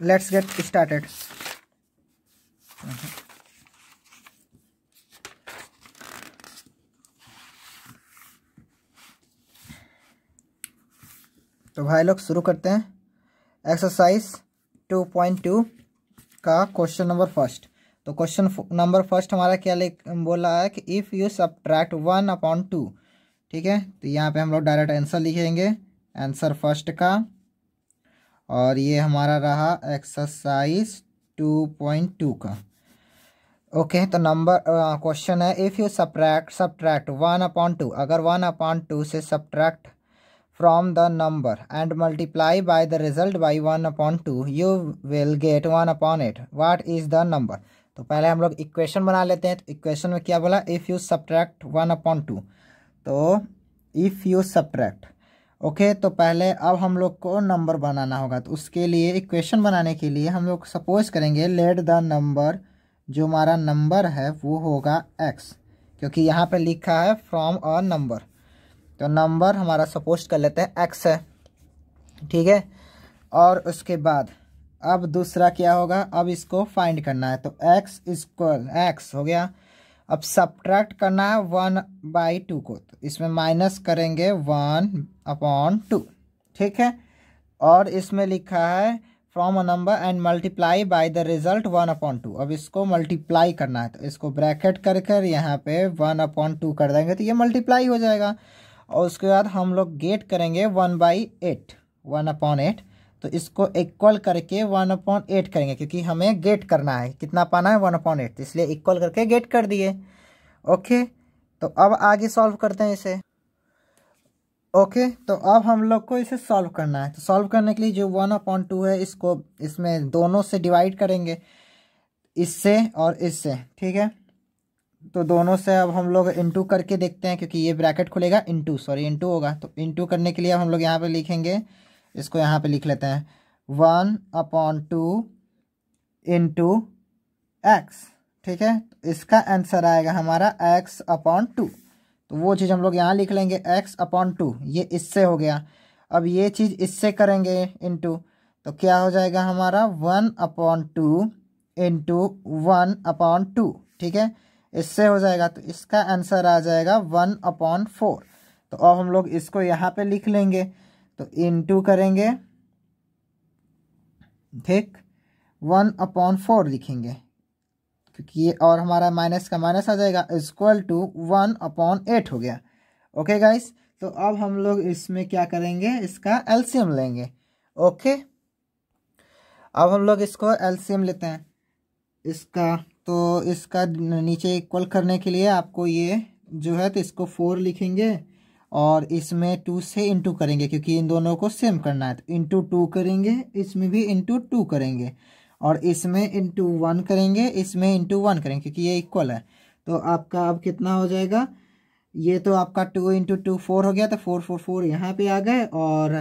let's get started तो भाई लोग शुरू करते हैं एक्सरसाइज 2.2 का क्वेश्चन नंबर फर्स्ट तो क्वेश्चन नंबर फर्स्ट हमारा क्या ले बोला है कि if you subtract one upon two ठीक है तो यहाँ पे हम लोग डायरेक्ट आंसर लिखेंगे आंसर फर्स्ट का और ये हमारा रहा एक्सरसाइज टू पॉइंट टू का ओके तो नंबर क्वेश्चन है if you subtract subtract one upon two अगर वन अपॉन टू से subtract from the number and multiply by the result by one upon two you will get one upon eight what is the number तो पहले हम लोग equation बना लेते हैं तो इक्वेशन में क्या बोला if you subtract one upon two तो इफ़ यू सब्ट्रैक्ट ओके तो पहले अब हम लोग को नंबर बनाना होगा तो उसके लिए इक्वेशन बनाने के लिए हम लोग सपोज करेंगे लेट द नंबर जो हमारा नंबर है वो होगा एक्स क्योंकि यहाँ पे लिखा है फ्रॉम अ नंबर तो नंबर हमारा सपोज कर लेते हैं एक्स है ठीक है और उसके बाद अब दूसरा क्या होगा अब इसको फाइंड करना है तो एक्स इक्वल एक्स हो गया अब सब्ट्रैक्ट करना है वन बाई टू को तो इसमें माइनस करेंगे वन अपॉन टू ठीक है और इसमें लिखा है from a number and multiply by the result one upon two अब इसको मल्टीप्लाई करना है तो इसको ब्रैकेट कर कर यहाँ पे वन अपॉन टू कर देंगे तो ये मल्टीप्लाई हो जाएगा और उसके बाद हम लोग गेट करेंगे one by eight one upon eight तो इसको इक्वल करके वन अपॉन एट करेंगे क्योंकि हमें गेट करना है कितना पाना है वन अपॉन एट इसलिए इक्वल करके गेट कर दिए ओके तो अब आगे सॉल्व करते हैं इसे ओके तो अब हम लोग को इसे सॉल्व करना है तो सॉल्व करने के लिए जो वन अपॉन टू है इसको इसमें दोनों से डिवाइड करेंगे इससे और इससे ठीक है तो दोनों से अब हम लोग इंटू करके देखते हैं क्योंकि ये ब्रैकेट खुलेगा इंटू सॉरी इंटू होगा तो इंटू करने के लिए अब हम लोग यहाँ पर लिखेंगे इसको यहाँ पे लिख लेते हैं one upon two into X ठीक है तो इसका आंसर आएगा हमारा एक्स अपॉन टू तो वो चीज़ हम लोग यहाँ लिख लेंगे एक्स अपॉन टू ये इससे हो गया अब ये चीज़ इससे करेंगे इंटू तो क्या हो जाएगा हमारा one upon two into one upon two ठीक है इससे हो जाएगा तो इसका आंसर आ जाएगा वन अपॉन फोर तो अब हम लोग इसको यहाँ पे लिख लेंगे तो इनटू करेंगे ठीक वन अपॉन फोर लिखेंगे क्योंकि ये और हमारा माइनस का माइनस आ जाएगा equal to one upon eight हो गया ओके गाइस तो अब हम लोग इसमें क्या करेंगे इसका एलसीएम लेंगे ओके अब हम लोग इसको एलसीएम लेते हैं इसका तो इसका नीचे इक्वल करने के लिए आपको ये जो है तो इसको फोर लिखेंगे और इसमें टू से इंटू करेंगे क्योंकि इन दोनों को सेम करना है तो इंटू टू करेंगे इसमें भी इंटू टू करेंगे और इसमें इंटू वन करेंगे इसमें इंटू वन करेंगे क्योंकि ये इक्वल है तो आपका अब कितना हो जाएगा ये तो आपका टू इंटू टू फोर हो गया तो फोर फोर फोर यहाँ पे आ गए और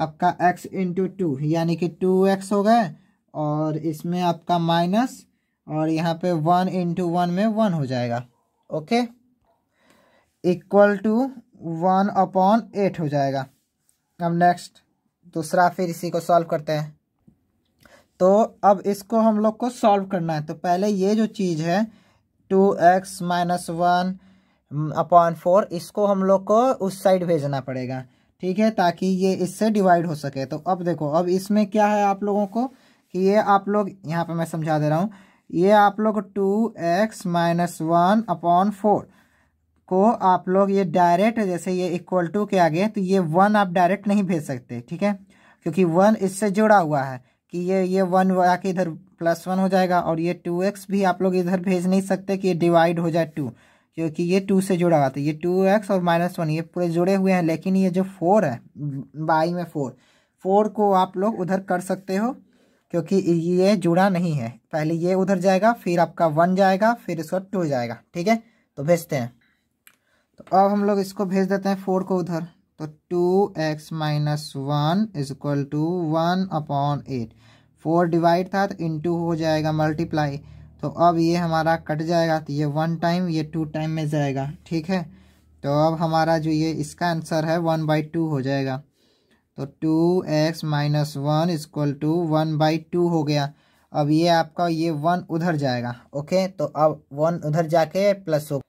आपका एक्स इंटू टू यानी कि टू एक्स हो गए और इसमें आपका माइनस और यहाँ पे वन इंटू वन में वन हो जाएगा okay equal to one upon eight हो जाएगा अब नेक्स्ट दूसरा फिर इसी को सॉल्व करते हैं तो अब इसको हम लोग को सॉल्व करना है तो पहले ये जो चीज़ है two X minus one upon four इसको हम लोग को उस साइड भेजना पड़ेगा ठीक है ताकि ये इससे डिवाइड हो सके तो अब देखो अब इसमें क्या है आप लोगों को कि ये आप लोग यहाँ पे मैं समझा दे रहा हूँ ये आप लोग two X minus one upon four को आप लोग ये डायरेक्ट जैसे ये इक्वल टू के आगे तो ये वन आप डायरेक्ट नहीं भेज सकते ठीक है क्योंकि वन इससे जुड़ा हुआ है कि ये ये वन आके इधर प्लस वन हो जाएगा और ये टू एक्स भी आप लोग इधर भेज नहीं सकते कि ये डिवाइड हो जाए टू क्योंकि ये टू से जुड़ा हुआ था तो ये टू एक्स और माइनस वन ये पूरे जुड़े हुए हैं लेकिन ये जो फोर है बाई में फोर फोर को आप लोग उधर कर सकते हो क्योंकि ये जुड़ा नहीं है पहले ये उधर जाएगा फिर आपका वन जाएगा फिर इसका टू जाएगा ठीक है तो भेजते हैं तो अब हम लोग इसको भेज देते हैं फोर को उधर तो two X minus one is equal to one upon eight four divide था तो टू हो जाएगा मल्टीप्लाई तो अब ये हमारा कट जाएगा तो ये वन टाइम ये टू टाइम में जाएगा ठीक है तो अब हमारा जो ये इसका आंसर है वन बाई टू हो जाएगा तो two X minus one is equal to one by two हो गया अब ये आपका ये वन उधर जाएगा ओके तो अब वन उधर जाके प्लस हो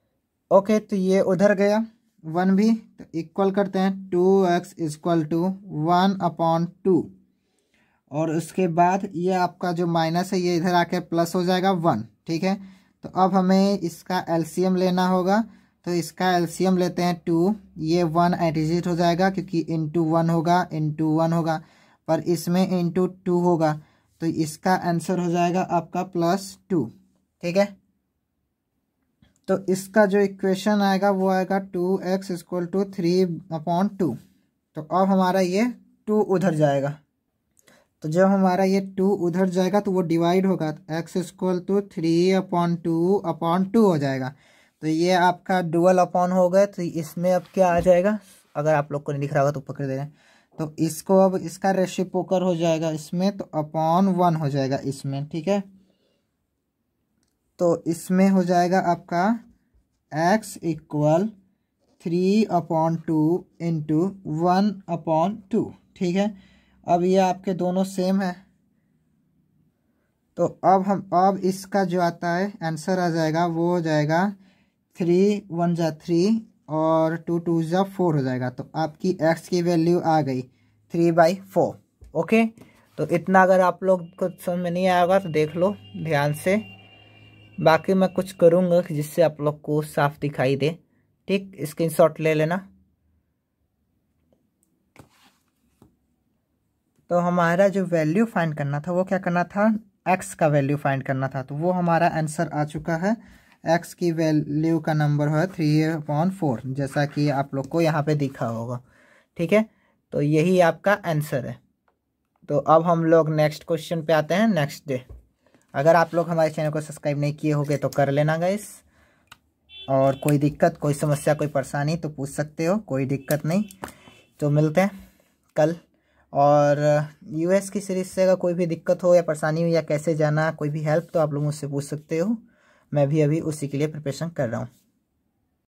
ओके तो ये उधर गया वन भी तो इक्वल करते हैं two X is equal to one upon two और उसके बाद ये आपका जो माइनस है ये इधर आके प्लस हो जाएगा वन ठीक है तो अब हमें इसका एलसीएम लेना होगा तो इसका एलसीएम लेते हैं टू ये वन एडिजिट हो जाएगा क्योंकि इंटू वन होगा इंटू वन होगा पर इसमें इंटू टू होगा तो इसका आंसर हो जाएगा आपका प्लस टू ठीक है तो इसका जो इक्वेशन आएगा वो आएगा two X equal to three upon two तो अब हमारा ये टू उधर जाएगा तो जब हमारा ये टू उधर जाएगा तो वो डिवाइड होगा X equal to three upon two upon two हो जाएगा तो ये आपका डुअल अपॉन हो गया तो इसमें अब क्या आ जाएगा अगर आप लोग को नहीं दिख रहा होगा तो पकड़ दे रहे तो इसको अब इसका रेशिपोकर हो जाएगा इसमें तो अपॉन वन हो जाएगा इसमें ठीक है तो इसमें हो जाएगा आपका X equal three upon two into one upon two ठीक है अब ये आपके दोनों सेम है तो अब हम अब इसका जो आता है आंसर आ जाएगा वो हो जाएगा थ्री वन जा थ्री और टू टू जा फोर हो जाएगा तो आपकी एक्स की वैल्यू आ गई थ्री बाई फोर ओके तो इतना अगर आप लोग को समझ में नहीं आएगा तो देख लो ध्यान से बाकी मैं कुछ करूँगा जिससे आप लोग को साफ दिखाई दे ठीक स्क्रीनशॉट ले लेना तो हमारा जो वैल्यू फाइंड करना था वो क्या करना था एक्स का वैल्यू फाइंड करना था तो वो हमारा आंसर आ चुका है एक्स की वैल्यू का नंबर है थ्री अपॉन फोर जैसा कि आप लोग को यहाँ पे दिखा होगा ठीक है तो यही आपका आंसर है तो अब हम लोग नेक्स्ट क्वेश्चन पे आते हैं नेक्स्ट डे अगर आप लोग हमारे चैनल को सब्सक्राइब नहीं किए होगे तो कर लेना गैस और कोई दिक्कत कोई समस्या कोई परेशानी तो पूछ सकते हो कोई दिक्कत नहीं तो मिलते हैं कल और यूएस की सीरीज से अगर कोई भी दिक्कत हो या परेशानी हो या कैसे जाना कोई भी हेल्प तो आप लोग मुझसे पूछ सकते हो मैं भी अभी उसी के लिए प्रिपरेशन कर रहा हूँ